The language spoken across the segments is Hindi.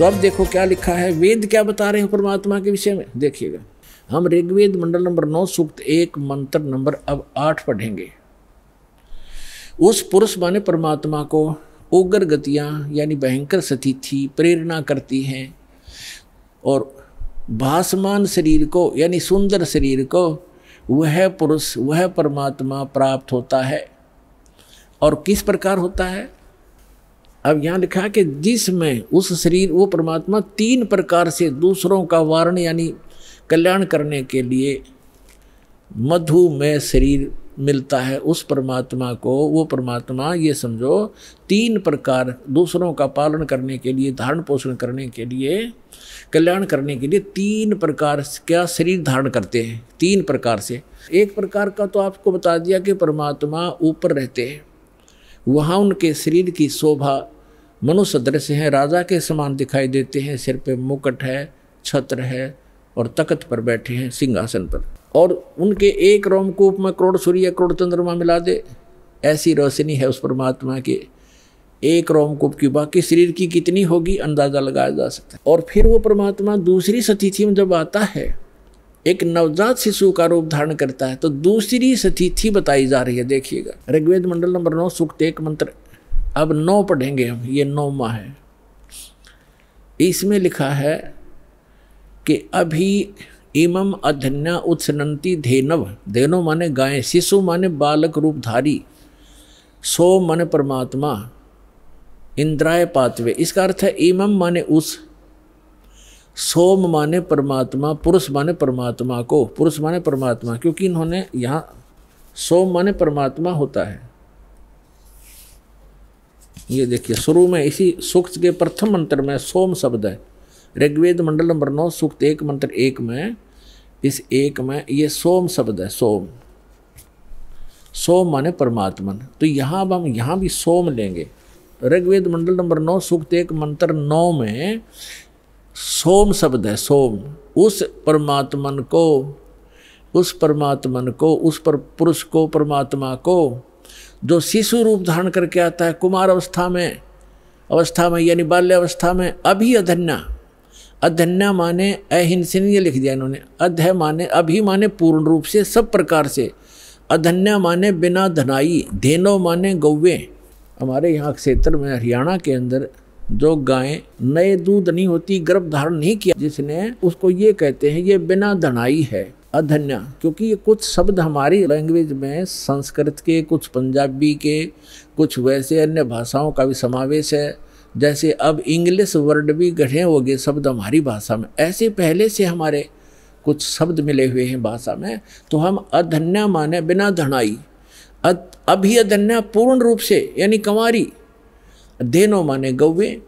तो अब देखो क्या लिखा है वेद क्या बता रहे हैं परमात्मा के विषय में देखिएगा हम ऋग्वेद मंडल नंबर नौ सूक्त एक मंत्र नंबर अब आठ पढ़ेंगे उस पुरुष माने परमात्मा को उग्र गतियां यानी भयंकर सती थी प्रेरणा करती हैं और भासमान शरीर को यानी सुंदर शरीर को वह पुरुष वह परमात्मा प्राप्त होता है और किस प्रकार होता है अब यहाँ लिखा कि जिसमें उस शरीर वो परमात्मा तीन प्रकार से दूसरों का वारण यानी कल्याण करने के लिए मधु में शरीर मिलता है उस परमात्मा को वो परमात्मा ये समझो तीन प्रकार दूसरों का पालन करने के लिए धारण पोषण करने के लिए कल्याण करने के लिए तीन प्रकार क्या शरीर धारण करते हैं तीन प्रकार से एक प्रकार का तो आपको बता दिया कि परमात्मा ऊपर रहते हैं वहाँ उनके शरीर की शोभा मनुष्य दृश्य है राजा के समान दिखाई देते हैं सिर पे मुकुट है छत्र है और तखत पर बैठे हैं सिंहासन पर और उनके एक रोमकूप में करोड़ सूर्य करोड़ चंद्रमा मिला दे ऐसी रोशनी है उस परमात्मा के एक रोमकूप की बाकी शरीर की कितनी होगी अंदाज़ा लगाया जा सकता है और फिर वो परमात्मा दूसरी सतिथि में जब आता है एक नवजात शिशु का रूप धारण करता है तो दूसरी सतिथि बताई जा रही है देखिएगा ऋग्वेद मंडल नंबर नौ सुक्त एक मंत्र अब नौ पढ़ेंगे हम ये नौमा है इसमें लिखा है कि अभी इमम अधन्या उत्सनती धेनव धेनो माने गाय शिशु माने बालक रूपधारी सो माने परमात्मा इंद्राय पातवे इसका अर्थ है इमम माने उस सोम माने परमात्मा पुरुष माने परमात्मा को पुरुष माने परमात्मा क्योंकि इन्होंने यहाँ सोम माने परमात्मा होता है ये देखिए शुरू में इसी सूक्त के प्रथम मंत्र में सोम शब्द है ऋग्वेद मंडल नंबर नौ सूक्त एक मंत्र एक में इस एक में ये सोम शब्द है सोम सोम माने परमात्मन तो यहाँ अब हम यहाँ भी सोम लेंगे ऋग्वेद मंडल नंबर नौ सूक्त एक मंत्र नौ में सोम शब्द है सोम उस परमात्मन को उस परमात्मन को उस पर पुरुष को परमात्मा को जो शिशु रूप धारण करके आता है कुमार अवस्था में अवस्था में यानी बाल्य अवस्था में अभी अधन्या अधन्या माने अहिंसनीय लिख दिया इन्होंने अध माने अभी माने पूर्ण रूप से सब प्रकार से अधन्या माने बिना धनाई धेनो माने गौवे हमारे यहाँ क्षेत्र में हरियाणा के अंदर जो गायें नए दूध नहीं होती गर्भ धारण नहीं किया जिसने उसको ये कहते हैं ये बिना धनाई है अधन्या क्योंकि ये कुछ शब्द हमारी लैंग्वेज में संस्कृत के कुछ पंजाबी के कुछ वैसे अन्य भाषाओं का भी समावेश है जैसे अब इंग्लिश वर्ड भी गढ़े हो गए शब्द हमारी भाषा में ऐसे पहले से हमारे कुछ शब्द मिले हुए हैं भाषा में तो हम अधन्य माने बिना धनाई अभी अधन्या पूर्ण रूप से यानी कंवारी देनो माने गौवे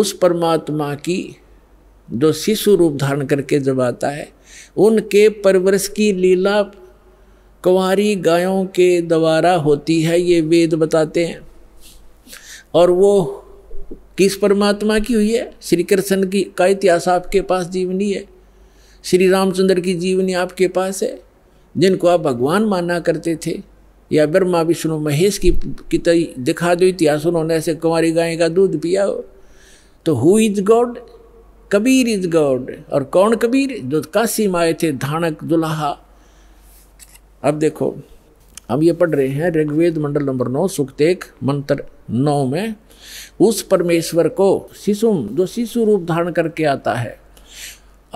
उस परमात्मा की जो शिशु रूप धारण करके जब आता है उनके परवरश की लीला कुंवारी गायों के द्वारा होती है ये वेद बताते हैं और वो किस परमात्मा की हुई है श्री कृष्ण की का इतिहास आपके पास जीवनी है श्री रामचंद्र की जीवनी आपके पास है जिनको आप भगवान माना करते थे या ब्रह्मा विष्णु महेश की कितई तो दिखा दो इतिहास उन्होंने ऐसे कुंवारी गाय का दूध पिया हो तो who is God Kabir is God और कौन कबीर जो काशी में आए थे धानक दुल्हा अब देखो अब ये पढ़ रहे हैं ऋग्वेद मंडल नंबर नौ सुखतेक मंत्र नौ में उस परमेश्वर को शिशु जो शिशु रूप धारण करके आता है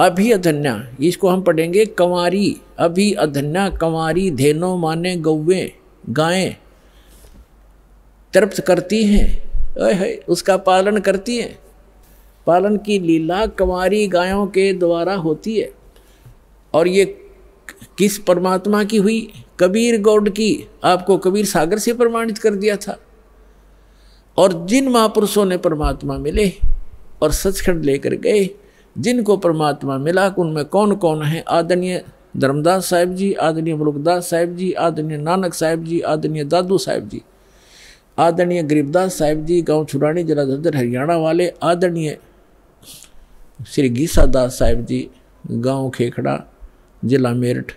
अभी अधन्या इसको हम पढ़ेंगे कंवारी अभी अधन्या कंवारी धेनो माने गौवे गायें तृप्त करती हैं उसका पालन करती हैं पालन की लीला कंवारी गायों के द्वारा होती है और ये किस परमात्मा की हुई कबीर गौड की आपको कबीर सागर से प्रमाणित कर दिया था और जिन महापुरुषों ने परमात्मा मिले और सचखंड लेकर गए जिनको परमात्मा मिला उनमें कौन कौन है आदरणीय धर्मदास साहेब जी आदरणीय मुलुकदास साहेब जी आदरणीय नानक साहेब जी आदरणीय दादू साहेब जी आदरणीय गरीबदास साहेब जी गांव जिला जलाधर हरियाणा वाले आदरणीय श्री गीसा दास जी गांव खेखड़ा जिला मेरठ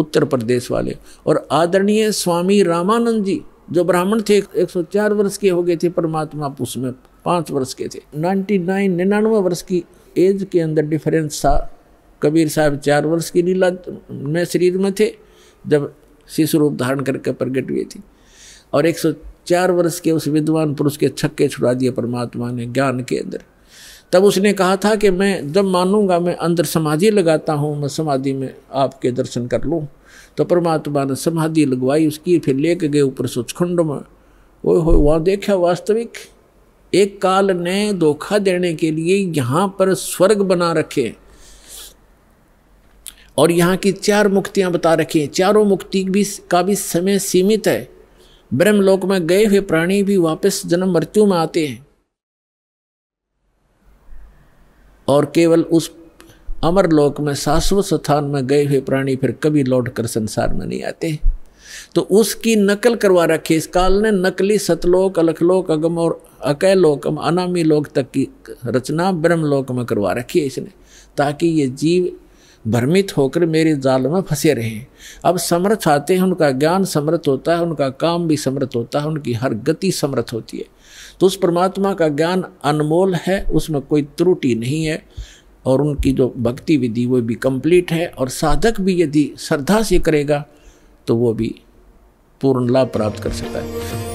उत्तर प्रदेश वाले और आदरणीय स्वामी रामानंद जी जो ब्राह्मण थे 104 वर्ष के हो गए थे परमात्मा उसमें पाँच वर्ष के थे 99 निन्यानवे वर्ष की एज के अंदर डिफरेंस था कबीर साहब चार वर्ष की लीला में शरीर में थे जब शिशु रूप धारण करके प्रकट हुए थे और 104 वर्ष के उस विद्वान पुरुष के छक्के छुड़ा दिए परमात्मा ने ज्ञान के अंदर तब उसने कहा था कि मैं जब मानूंगा मैं अंदर समाधि लगाता हूँ मैं समाधि में आपके दर्शन कर लूँ तो परमात्मा ने समाधि लगवाई उसकी फिर लेके गए ऊपर सुचखंड में ओ हो वहाँ देखा वास्तविक एक काल ने धोखा देने के लिए यहाँ पर स्वर्ग बना रखे और यहाँ की चार मुक्तियाँ बता रखी हैं चारों मुक्ति भी का भी समय सीमित है ब्रह्मलोक में गए हुए प्राणी भी वापस जन्म मृत्यु में आते हैं और केवल उस अमर लोक में शाश्वत स्थान में गए हुए प्राणी फिर कभी लौट कर संसार में नहीं आते तो उसकी नकल करवा रखी इस काल ने नकली सतलोक अलखलोक अगम और अकैलोकम अनामी लोक तक की रचना ब्रह्मलोक में करवा रखी है इसने ताकि ये जीव भ्रमित होकर मेरे जाल में फंसे रहे अब समर्थ आते हैं उनका ज्ञान समर्थ होता है उनका काम भी समर्थ होता है उनकी हर गति समर्थ होती है तो उस परमात्मा का ज्ञान अनमोल है उसमें कोई त्रुटि नहीं है और उनकी जो भक्ति विधि वो भी कंप्लीट है और साधक भी यदि श्रद्धा से करेगा तो वो भी पूर्ण लाभ प्राप्त कर सकता है